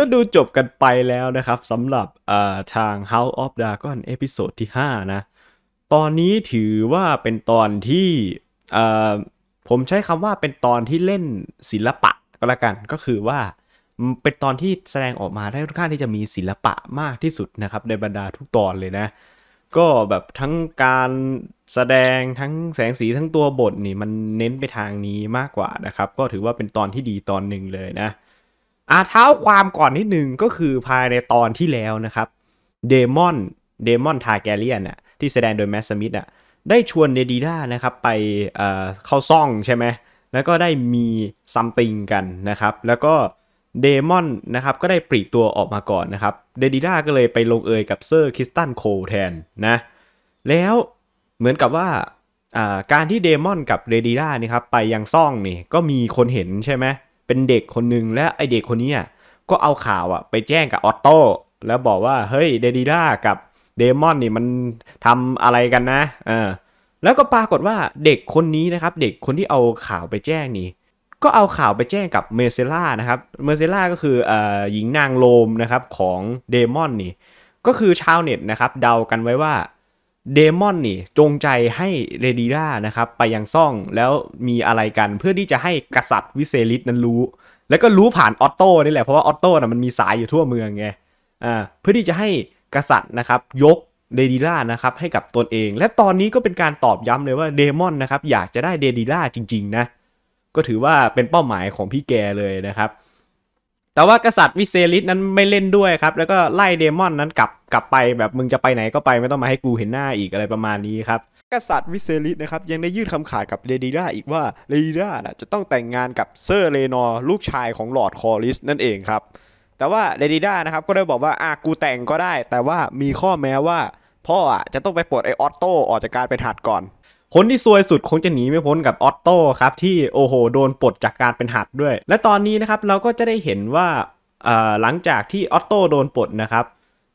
ก็ดูจบกันไปแล้วนะครับสำหรับทาง House of Dragon เอพิโซดที่5 นะ ตอนนี้ถือว่าเป็นตอนที่ผมใช้คำว่าเป็นตอนที่เล่นศิลปะก็แล้วกัน ก็คือว่า เป็นตอนที่แสดงออกมาได้ค่อนข้างที่จะมีศิลปะมากที่สุดนะครับ ในบรรดาทุกตอนเลยนะ ก็แบบทั้งการแสดงทั้งแสงสีทั้งตัวบทนี่มันเน้นไปทางนี้มากกว่านะครับ ก็ถือว่าเป็นตอนที่ดีตอนหนึ่งเลยนะอาเท้าความก่อนนิดนึงก็คือภายในตอนที่แล้วนะครับ เดมอนเดมอนทาแกเลียนน่ะที่แสดงโดยแมสสมิธอ่ะได้ชวนเนดีด้านะครับไปเอ่อเข้าซ่องใช่ไหมแล้วก็ได้มีซัมติงกันนะครับ แล้วก็เดมอนนะครับก็ได้ปลีกตัวออกมาก่อนนะครับเดดีด้าก็เลยไปลงเอยกับเซอร์คริสตันโคแทนนะแล้วเหมือนกับว่าการที่เดมอนกับเดดีด้านี่ครับไปยังซ่องนี่ก็มีคนเห็นใช่ไหมเป็นเด็กคนหนึ่งและไอเด็กคนนี้ก็เอาข่าวอะไปแจ้งกับออตโต้แล้วบอกว่า เฮ้ยเดดิด้ากับเดมอนนี่มันทำอะไรกันนะเออแล้วก็ปรากฏว่าเด็กคนนี้นะครับเด็กคนที่เอาข่าวไปแจ้งนี่ก็เอาข่าวไปแจ้งกับเมเซล่านะครับเมเซล่าก็คืออหญิงนางโลมนะครับของเดมอนนี่ก็คือชาวเน็ตนะครับเดากันไว้ว่าเดมอนนี่ จงใจให้เรดีรานะครับไปยังซ่องแล้วมีอะไรกันเพื่อที่จะให้กษัตริย์วิเซลิสนั้นรู้ แล้วก็รู้ผ่านออตโต้นี่แหละเพราะว่าออตโต้น่ะมันมีสายอยู่ทั่วเมืองไงอ่าเพื่อที่จะให้กษัตริย์นะครับยกเดดีล่านะครับให้กับตนเอง และตอนนี้ก็เป็นการตอบย้ำเลยว่าเดมอนนะครับอยากจะได้เดดีล่าจริงๆนะก็ถือว่าเป็นเป้าหมายของพี่แกเลยนะครับแต่ว่า กษัตริย์วิเซลิสนั้นไม่เล่นด้วยครับ แล้วก็ไล่เดมอนนั้นกลับกลับไป แบบมึงจะไปไหนก็ไปไม่ต้องมาให้กูเห็นหน้าอีกอะไรประมาณนี้ครับ กษัตริย์วิเซลิสนะครับยังได้ยื่นคำขาดกับเลดีด้าอีกว่าเลดีด้าจะต้องแต่งงานกับเซอร์เรนอร์ ลูกชายของลอร์ดคอริสนั่นเองครับ แต่ว่าเลดีด้านะครับก็ได้บอกว่าอ่ะกูแต่งก็ได้ แต่ว่ามีข้อแม้ว่าพ่ออ่ะจะต้องไปปลดไอออตโตออกจากการเป็นหัดก่อนคนที่ซวยสุดคงจะหนีไม่พ้นกับออตโต้ครับ ที่โอ้โหโดนปลดจากการเป็นหัดด้วย และตอนนี้นะครับเราก็จะได้เห็นว่าหลังจากที่ออตโต้โดนปลดนะครับ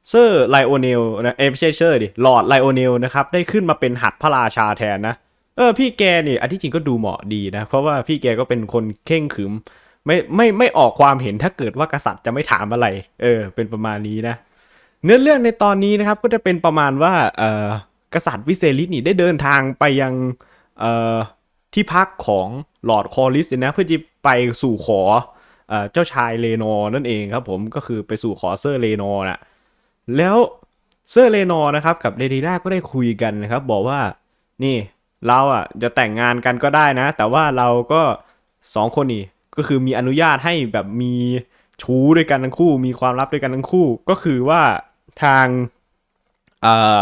เซอร์ไลโอเนลนะเอฟเชเชอร์ดิลอร์ดไลโอเนลนะครับได้ขึ้นมาเป็นหัดพระราชาแทนนะ เออ พี่แกนี่อันที่จริงก็ดูเหมาะดีนะ เพราะว่าพี่แกก็เป็นคนเข่งขึมไม่ไม่ไม่ออกความเห็นถ้าเกิดว่ากษัตริย์จะไม่ถามอะไร เออ เป็นประมาณนี้นะ เนื้อเรื่องในตอนนี้นะครับก็จะเป็นประมาณว่า เออกษัตริย์วิเซลิสนี่ได้เดินทางไปยังที่พักของหลอร์ดคอริสนะเพื่อที่ไปสู่ขอเจ้าชายเลนอนั่นเองครับ ผมก็คือไปสู่ขอเซอร์เลนอนะแล้วเซอร์เลนอนะครับกับเดดีล่าก็ได้คุยกันนะครับ บอกว่านี่เราอ่ะจะแต่งงานกันก็ได้นะ แต่ว่าเราก็สองคนนี่ก็คือมีอนุญาตให้แบบมีชู้ด้วยกันทั้งคู่ มีความลับด้วยกันทั้งคู่ ก็คือว่าทางเอ่อ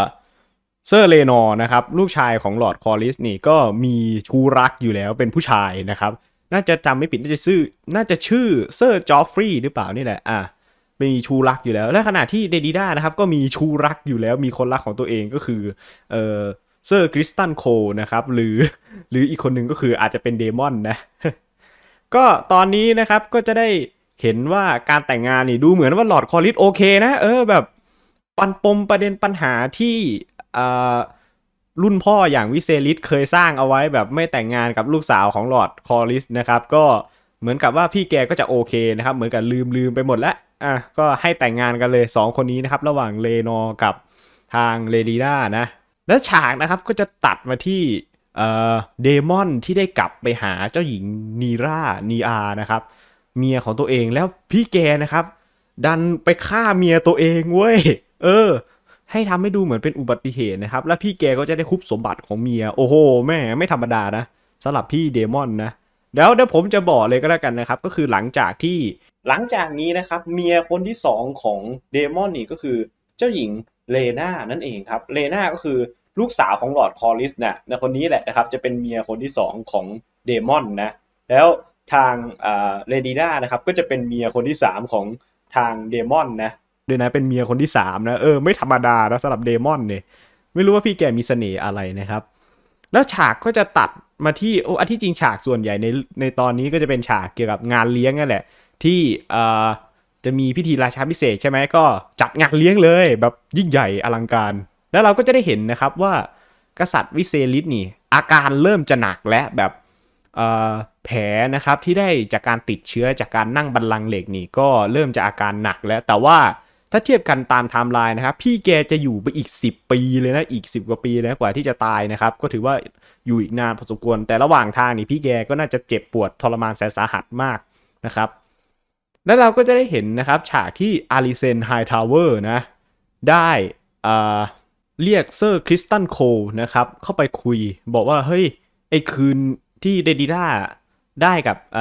เซอร์เลนอร์นะครับลูกชายของหลอร์ดคอริสนี่ก็มีชูรักอยู่แล้วเป็นผู้ชายนะครับ น่าจะจำไม่ผิด น่าจะชื่อ น่าจะชื่อเซอร์จอฟฟรีย์หรือเปล่านี่แหละอ่ะมีชูรักอยู่แล้ว และขณะที่เดดิด้านะครับ ก็มีชูรักอยู่แล้ว มีคนรักของตัวเองก็คือ เออเซอร์คริสตันโคนะครับหรือหรืออีกคนหนึ่งก็คืออาจจะเป็นเดมอนนะก็ตอนนี้นะครับก็จะได้เห็นว่าการแต่งงานนี่ดูเหมือนว่าหลอดคอริสโอเคนะเออแบบปันปมประเด็นปัญหาที่รุ่นพ่ออย่างวิเซลิสเคยสร้างเอาไว้แบบไม่แต่งงานกับลูกสาวของหลอดคอริสนะครับ ก็เหมือนกับว่าพี่แกก็จะโอเคนะครับเหมือนกับลืมลืมไปหมดแล้วอ่ะก็ให้แต่งงานกันเลย 2 คนนี้นะครับระหว่างเลนอกับทางเลดีด้านะและฉากนะครับก็จะตัดมาที่เดมอนที่ได้กลับไปหาเจ้าหญิงนีรานีอานะครับเมียของตัวเองแล้วพี่แกนะครับ ดันไปฆ่าเมียตัวเองเว้ยเออให้ทำให้ดูเหมือนเป็นอุบัติเหตุนะครับ แล้วพี่แกก็จะได้คุบสมบัติของเมียโอ้โหแม่ไม่ธรรมดานะสำหรับพี่เดมอนนะเดี๋ยวเดี๋ยวผมจะบอกเลยก็แล้วกันนะครับ ก็คือหลังจากที่หลังจากนี้นะครับ เมียคนที่2ของเดมอนนี่ก็คือเจ้าหญิงเลนานั่นเองครับเลนาก็คือลูกสาวของลอร์ดคอริสนะ่ะนคนนี้แหละนะครับ จะเป็นเมียคนที่2ของเดมอนนะแล้วทางเลดีน่านะครับก็จะเป็นเมียคนที่3ของทางเดมอนนะด้วยนะเป็นเมียคนที่สามนะเออไม่ธรรมดานะสำหรับเดมอนเนี่ยไม่รู้ว่าพี่แกมีเสน่ห์อะไรนะครับ แล้วฉากก็จะตัดมาที่โอ้อันที่จริงฉากส่วนใหญ่ในในตอนนี้ก็จะเป็นฉากเกี่ยวกับงานเลี้ยงนั่นแหละ ที่เอ่อจะมีพิธีราชาพิเศษใช่ไหมก็จัดงานเลี้ยงเลยแบบยิ่งใหญ่อลังการ แล้วเราก็จะได้เห็นนะครับว่า กษัตริย์วิเซลิสนี่ อาการเริ่มจะหนักแล้วแบบแผลนะครับที่ได้จากการติดเชื้อจากการนั่งบันลังเหล็กนี่ก็เริ่มจะอาการหนักแล้ว แต่ว่าถ้าเทียบกันตามไทม์ไลน์นะครับพี่แกจะอยู่ไปอีก 10 ปีเลยนะ อีก 10กว่าปีนะกว่าที่จะตายนะครับ ก็ถือว่าอยู่อีกนานพอสมควรแต่ระหว่างทางนี่พี่แกก็น่าจะเจ็บปวดทรมานแสนสาหัสมากนะครับและเราก็จะได้เห็นนะครับฉากที่อาริเซนไฮทาวเวอร์นะได้อ่เรียกเซอร์คริสตันโคลนะครับเข้าไปคุยบอกว่าเฮ้ยไอคืนที่เดดิด้าได้กับเ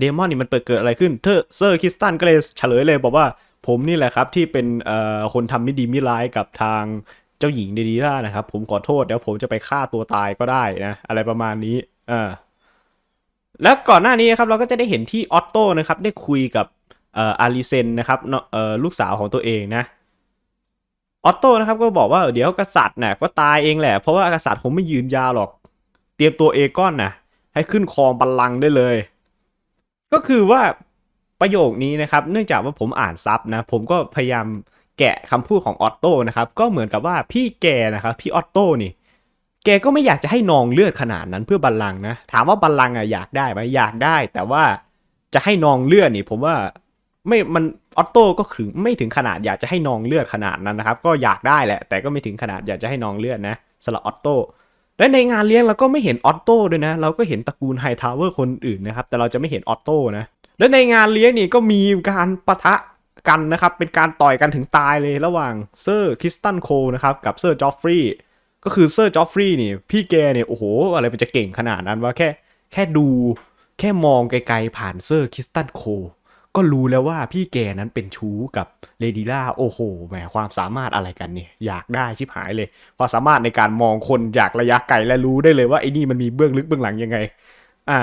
ดมอนนี่มันเปิดเกิดอะไรขึ้นเธอเซอร์คริสตันก็เลยเฉลยเลยบอกว่าผมนี่แหละครับ ที่เป็นคนทำไม่ดีไม่ร้ายกับทางเจ้าหญิงเดดีล่านะครับผมขอโทษเดี๋ยวผมจะไปฆ่าตัวตายก็ได้นะ อะไรประมาณนี้อ่าแล้วก่อนหน้านี้ครับเราก็จะได้เห็นที่ออตโต้นะครับได้คุยกับอาริเซนนะครับลูกสาวของตัวเองนะออตโต้นะครับก็บอกว่าเดี๋ยวกษัตริย์นะ่ก็ตายเองแหละเพราะว่ากษัตริย์คงไม่ยืนยาวหรอก เตรียมตัวเอก้อนนะให้ขึ้นครองบัลลังก์ได้เลย ก็คือว่าประโยคนี้นะครับเนื่องจากว่าผมอ่านซับนะผมก็พยายามแกะคำพูดของออตโต้นะครับก็เหมือนกับว่าพี่แกนะครับพี่ออตโต้นี่แกก็ไม่อยากจะให้นองเลือดขนาดนั้น เพื่อบัลลังนะถามว่าบัลลังอ่ะอยากได้ไหมอยากได้แต่ว่าจะให้นองเลือดนี่ผมว่าไม่มันออตโต้ก็ถึงไม่ถึงขนาดอยากจะให้นองเลือดขนาดนั้นนะครับ ก็อยากได้แหละ แต่ก็ไม่ถึงขนาดอยากจะให้นองเลือดนะสละออตโต้และในงานเลี้ยงเราก็ไม่เห็นออตโต้ด้วยนะเราก็เห็นตระกูลไฮทาวเวอร์คนอื่นนะครับแต่เราจะไม่เห็นออตโต้นะและในงานเลี้ยงนี่ก็มีการประทะกันนะครับ เป็นการต่อยกันถึงตายเลยระหว่างเซอร์คริสตันโคนะครับกับเซอร์จอฟฟรีย์ก็คือเซอร์จอฟฟรีย์นี่พี่แกเนี่ยโอ้โห อะไรมันจะเก่งขนาดนั้นว่าแค่แค่ดูแค่มองไกลๆผ่านเซอร์คริสตันโคก็รู้แล้วว่าพี่แกนั้นเป็นชู้กับเลดีล่าโอ้โหแหมความสามารถอะไรกันเนี่ย อยากได้ชิบหายเลยความสามารถในการมองคนอยากระยะไกลและรู้ได้เลยว่าไอ้นี่มันมีเบื้องลึกเบื้องหลังยังไง อ่ะ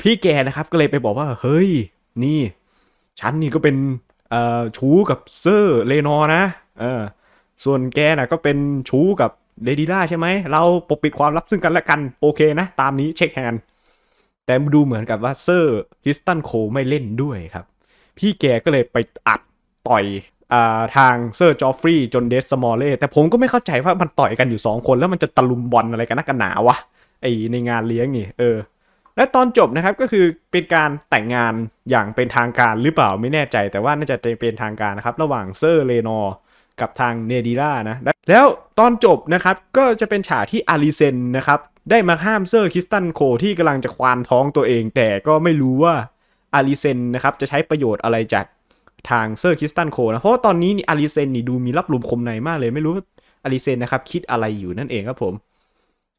พี่แกนะครับก็เลยไปบอกว่าเฮ้ยนี่ฉันนี่ก็เป็นชู้กับเซอร์เลนอนะ เออส่วนแกน่ะก็เป็นชู้กับเดดีล่าใช่ไหมเราปกปิดความลับซึ่งกันและกันโอเคนะ ตามนี้เช็คแฮนด์แต่ดูเหมือนกับว่าเซอร์ฮิสตันโคไม่เล่นด้วยครับ พี่แกก็เลยไปอัดต่อยอาทางเซอร์จอฟฟรีย์จนเดสมอลเล่แต่ผมก็ไม่เข้าใจว่ามันต่อยกันอยู่ 2 คนแล้วมันจะตะลุมบอลอะไรกันนักกันหนาวะไอในงานเลี้ยงนี่ เออและตอนจบนะครับก็คือเป็นการแต่งงานอย่างเป็นทางการหรือเปล่าไม่แน่ใจแต่ว่าน่าจะเป็นทางการนะครับระหว่างเซอร์เลนอร์กับทางเนดีล่านะแล้วตอนจบนะครับก็จะเป็นฉากที่อาริเซนนะครับได้มาห้ามเซอร์คริสตันโคที่กำลังจะควานท้องตัวเอง แต่ก็ไม่รู้ว่าอาริเซนนะครับจะใช้ประโยชน์อะไรจากทางเซอร์คริสตันโคนะเพราะตอนนี้นี่อาริเซนนี่ดูมีรับลมคมในมากเลยไม่รู้อาริเซนนะครับคิดอะไรอยู่นั่นเองครับผม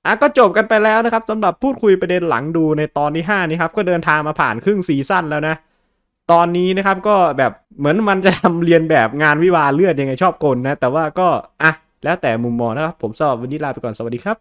อ่ะก็จบกันไปแล้วนะครับสำหรับพูดคุยประเด็นหลังดูในตอนที่5นี้ครับ ก็เดินทางมาผ่านครึ่งซีซั่นแล้วนะ ตอนนี้นะครับก็แบบเหมือนมันจะทำเรียนแบบงานวิวาเลือดยังไงชอบกลนะ แต่ว่าก็อ่ะแล้วแต่มุมมองนะครับ ผมสอบวันนี้ลาไปก่อนสวัสดีครับ